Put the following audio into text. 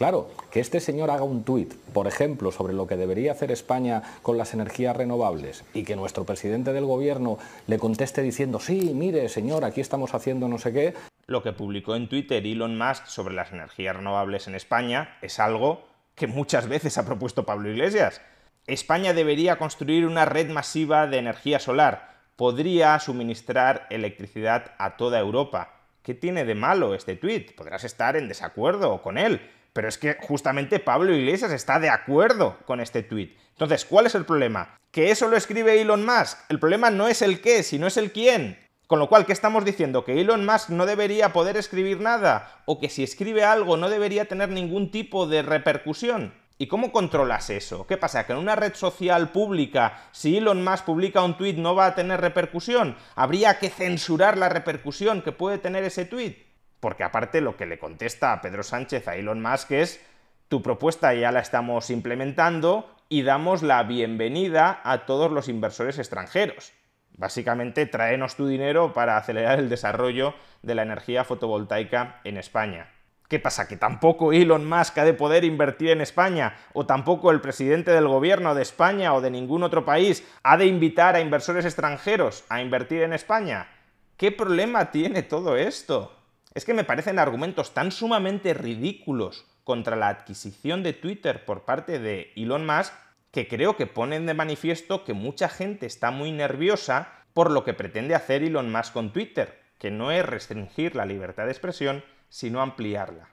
Claro, que este señor haga un tuit, por ejemplo, sobre lo que debería hacer España con las energías renovables y que nuestro presidente del gobierno le conteste diciendo, sí, mire, señor, aquí estamos haciendo no sé qué. Lo que publicó en Twitter Elon Musk sobre las energías renovables en España es algo que muchas veces ha propuesto Pablo Iglesias. España debería construir una red masiva de energía solar. Podría suministrar electricidad a toda Europa. ¿Qué tiene de malo este tuit? Podrás estar en desacuerdo con él, pero es que justamente Pablo Iglesias está de acuerdo con este tweet. Entonces, ¿cuál es el problema? Que eso lo escribe Elon Musk. El problema no es el qué, sino es el quién. Con lo cual, ¿qué estamos diciendo? ¿Que Elon Musk no debería poder escribir nada? ¿O que si escribe algo no debería tener ningún tipo de repercusión? ¿Y cómo controlas eso? ¿Qué pasa? ¿Que en una red social pública, si Elon Musk publica un tweet no va a tener repercusión? ¿Habría que censurar la repercusión que puede tener ese tweet. Porque aparte lo que le contesta a Pedro Sánchez a Elon Musk es, tu propuesta ya la estamos implementando y damos la bienvenida a todos los inversores extranjeros. Básicamente, tráenos tu dinero para acelerar el desarrollo de la energía fotovoltaica en España. ¿Qué pasa? ¿Que tampoco Elon Musk ha de poder invertir en España? ¿O tampoco el presidente del gobierno de España o de ningún otro país ha de invitar a inversores extranjeros a invertir en España? ¿Qué problema tiene todo esto? Es que me parecen argumentos tan sumamente ridículos contra la adquisición de Twitter por parte de Elon Musk que creo que ponen de manifiesto que mucha gente está muy nerviosa por lo que pretende hacer Elon Musk con Twitter, que no es restringir la libertad de expresión, sino ampliarla.